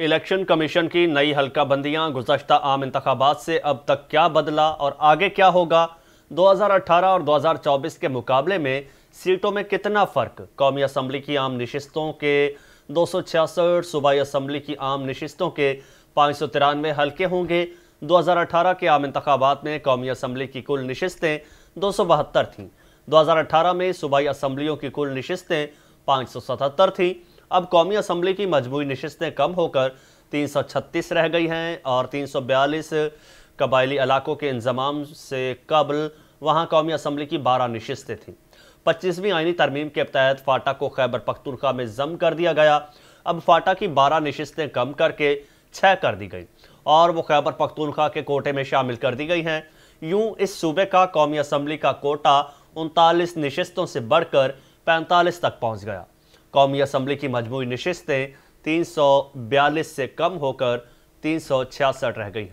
election commission की नई हल्का बंदियां गुजशत आम इंतबात से अब तक क्या बदला और आगे क्या होगा 2018 और 2024 के मुकाबले में सीटों में कितना फ़र्क कौमी असम्बली की आम नशस्तों के दो सौ छियासठ सूबाई असम्बली की आम नशस्तों के पाँच सौ तिरानवे हल्के होंगे 2018 के आम इंतबात में कौमी असम्बली की कुल नशस्तें दो सौ बहत्तर थीं 2018 में सूबाई असम्बलियों की कुल नशस्तें पाँच सौ सतहत्तर थीं अब कौमी असम्बली की मजमू नशस्तें कम होकर 336 रह गई हैं और 342 कबायली इलाकों के इंजमाम से कबल वहाँ कौमी असम्बली की बारह नशस्तें थीं पच्चीसवीं आइनी तरमीम के तहत फाटा को खैबर पख्तूनखा में जम कर दिया गया अब फाटा की बारह नशस्तें कम करके छः कर दी गई और वो खैबर पख्तूनखा के कोटे में शामिल कर दी गई हैं यूं इस सूबे का कौमी असम्बली का कोटा उनतालीस नशस्तों से बढ़कर पैंतालीस तक पहुँच गया कौमी असम्बली की मजमू नशस्तें तीन सौ बयालीस से कम होकर तीन सौ छियासठ रह गई हैं